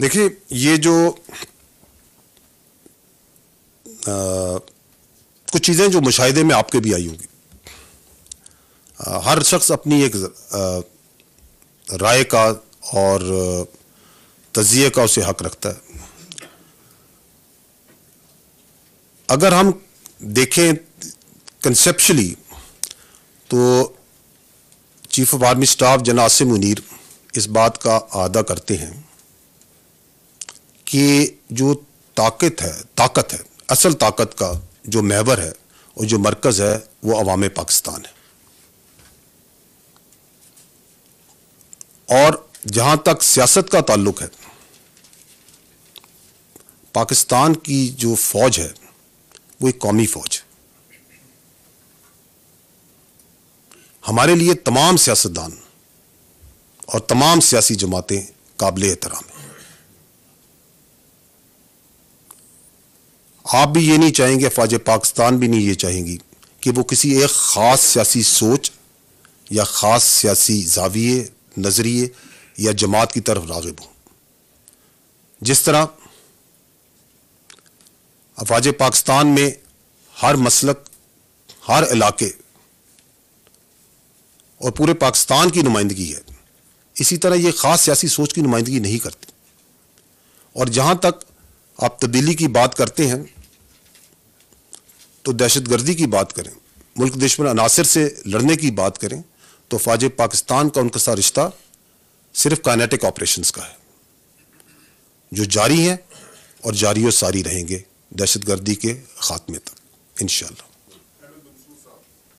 देखिए ये जो आ, कुछ चीज़ें जो मुशाहदे में आपके भी आई होंगी हर शख्स अपनी एक आ, राय का और तजिए का उसे हक रखता है अगर हम देखें कंसेप्शली तो चीफ ऑफ आर्मी स्टाफ जना आसिम मुनीर इस बात का आदा करते हैं कि जो ताकत है ताकत है असल ताकत का जो महवर है और जो मरकज़ है वो अवाम पाकिस्तान है और जहाँ तक सियासत का ताल्लुक है पाकिस्तान की जो फौज है वो एक कौमी फौज है हमारे लिए तमाम सियासतदान और तमाम सियासी जमातें काबिल एहतराम हैं आप भी ये नहीं चाहेंगे अफवाज पाकिस्तान भी नहीं ये चाहेंगी कि वो किसी एक ख़ास सियासी सोच या ख़ास सियासी जाविये नज़रिए या जमात की तरफ रागब हों जिस तरह अफवाज पाकिस्तान में हर मसलक हर इलाके और पूरे पाकिस्तान की नुमाइंदगी है इसी तरह ये ख़ास सियासी सोच की नुमाइंदगी नहीं करती और जहाँ तक आप तब्दीली की बात करते हैं तो दहशत गर्दी की बात करें मुल्क दुश्मन अनासर से लड़ने की बात करें तो फ़ौज पाकिस्तान का उनके साथ रिश्ता सिर्फ कानेटिक ऑपरेशन का है जो जारी है और जारी और सारी रहेंगे दहशत गर्दी के ख़ात्मे तक इन